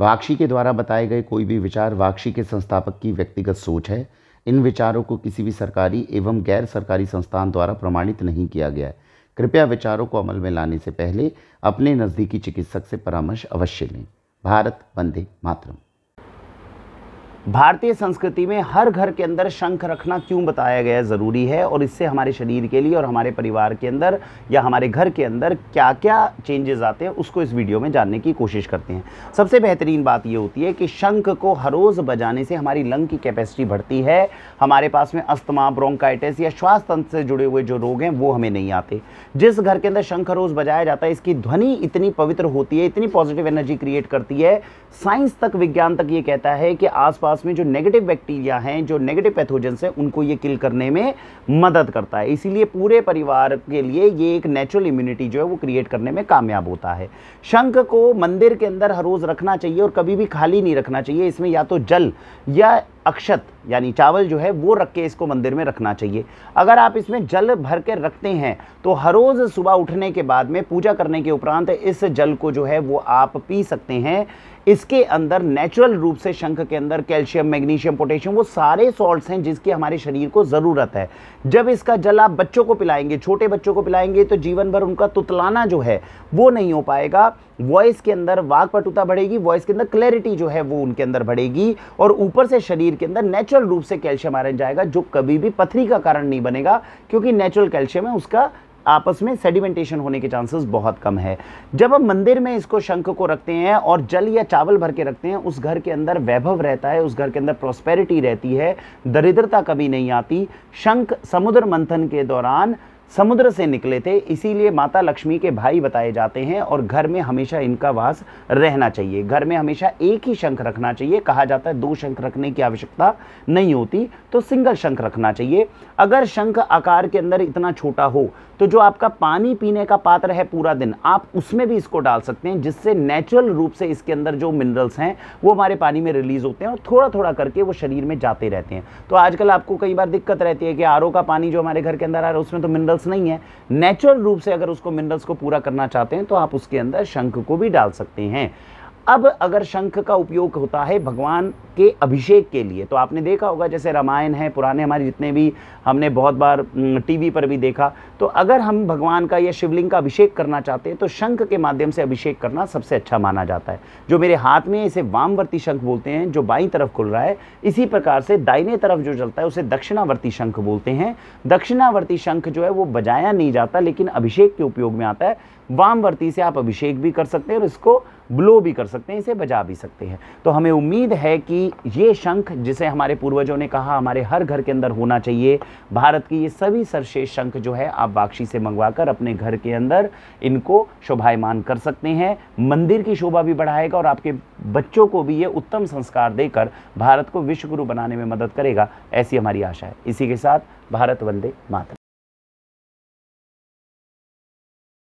वाक्षी के द्वारा बताए गए कोई भी विचार वाक्षी के संस्थापक की व्यक्तिगत सोच है इन विचारों को किसी भी सरकारी एवं गैर सरकारी संस्थान द्वारा प्रमाणित नहीं किया गया है कृपया विचारों को अमल में लाने से पहले अपने नज़दीकी चिकित्सक से परामर्श अवश्य लें भारत वंदे मातरम भारतीय संस्कृति में हर घर के अंदर शंख रखना क्यों बताया गया ज़रूरी है और इससे हमारे शरीर के लिए और हमारे परिवार के अंदर या हमारे घर के अंदर क्या क्या चेंजेस आते हैं उसको इस वीडियो में जानने की कोशिश करते हैं सबसे बेहतरीन बात यह होती है कि शंख को हर रोज़ बजाने से हमारी लंग की कैपेसिटी बढ़ती है हमारे पास में अस्थमा ब्रोंकाइटिस या श्वास तंत्र से जुड़े हुए जो रोग हैं वो हमें नहीं आते जिस घर के अंदर शंख रोज़ बजाया जाता है इसकी ध्वनि इतनी पवित्र होती है इतनी पॉजिटिव एनर्जी क्रिएट करती है साइंस तक विज्ञान तक ये कहता है कि आसपास आसपास में जो नेगेटिव बैक्टीरिया हैं जो नेगेटिव पैथोजेंस हैं उनको ये किल करने में मदद करता है इसीलिए पूरे परिवार के लिए ये एक नेचुरल इम्यूनिटी जो है वो क्रिएट करने में कामयाब होता है शंख को मंदिर के अंदर हर रोज़ रखना चाहिए और कभी भी खाली नहीं रखना चाहिए इसमें या तो जल या अक्षत यानी चावल जो है वो रख के इसको मंदिर में रखना चाहिए अगर आप इसमें जल भर के रखते हैं तो हर रोज़ सुबह उठने के बाद में पूजा करने के उपरांत इस जल को जो है वो आप पी सकते हैं इसके अंदर नेचुरल रूप से शंख के अंदर कैल्शियम मैग्नीशियम पोटेशियम वो सारे सॉल्ट्स हैं जिसकी हमारे शरीर को ज़रूरत है जब इसका जल आप बच्चों को पिलाएंगे छोटे बच्चों को पिलाएंगे तो जीवन भर उनका तुतलाना जो है वो नहीं हो पाएगा वॉइस के अंदर वाक पटुता बढ़ेगी वॉइस के अंदर क्लैरिटी जो है वो उनके अंदर बढ़ेगी और ऊपर से शरीर के अंदर नेचुरल रूप से कैल्शियम आयरन जाएगा जो कभी भी पथरी का कारण नहीं बनेगा क्योंकि नेचुरल कैल्शियम है उसका आपस में सेडिमेंटेशन होने के चांसेस बहुत कम है जब हम मंदिर में इसको शंख को रखते हैं और जल या चावल भर के रखते हैं उस घर के अंदर वैभव रहता है उस घर के अंदर प्रॉस्पेरिटी रहती है दरिद्रता कभी नहीं आती शंख समुद्र मंथन के दौरान समुद्र से निकले थे इसीलिए माता लक्ष्मी के भाई बताए जाते हैं और घर में हमेशा इनका वास रहना चाहिए घर में हमेशा एक ही शंख रखना चाहिए कहा जाता है दो शंख रखने की आवश्यकता नहीं होती तो सिंगल शंख रखना चाहिए अगर शंख आकार के अंदर इतना छोटा हो तो जो आपका पानी पीने का पात्र है पूरा दिन आप उसमें भी इसको डाल सकते हैं जिससे नेचुरल रूप से इसके अंदर जो मिनरल्स हैं वो हमारे पानी में रिलीज होते हैं और थोड़ा थोड़ा करके वो शरीर में जाते रहते हैं तो आजकल आपको कई बार दिक्कत रहती है कि आर का पानी जो हमारे घर के अंदर आ रहा है उसमें तो मिनरल मिनरल्स नहीं है नेचुरल रूप से अगर उसको मिनरल्स को पूरा करना चाहते हैं तो आप उसके अंदर शंख को भी डाल सकते हैं अब अगर शंख का उपयोग होता है भगवान के अभिषेक के लिए तो आपने देखा होगा जैसे रामायण है पुराने हमारे जितने भी हमने बहुत बार टीवी पर भी देखा तो अगर हम भगवान का या शिवलिंग का अभिषेक करना चाहते हैं तो शंख के माध्यम से अभिषेक करना सबसे अच्छा माना जाता है जो मेरे हाथ में इसे वामवर्ती शंख बोलते हैं जो बाई तरफ खुल रहा है इसी प्रकार से दाइने तरफ जो चलता है उसे दक्षिणावर्ती शंख बोलते हैं दक्षिणावर्ती शंख जो है वो बजाया नहीं जाता लेकिन अभिषेक के उपयोग में आता है वामवर्ती से आप अभिषेक भी कर सकते हैं और इसको ब्लो भी कर सकते हैं इसे बजा भी सकते हैं तो हमें उम्मीद है कि ये शंख जिसे हमारे पूर्वजों ने कहा हमारे हर घर के अंदर होना चाहिए भारत की ये सभी सर्वश्रेष्ठ शंख जो है आप बाक्षी से मंगवाकर अपने घर के अंदर इनको शोभायमान कर सकते हैं मंदिर की शोभा भी बढ़ाएगा और आपके बच्चों को भी ये उत्तम संस्कार देकर भारत को विश्वगुरु बनाने में मदद करेगा ऐसी हमारी आशा है इसी के साथ भारत वंदे मातृ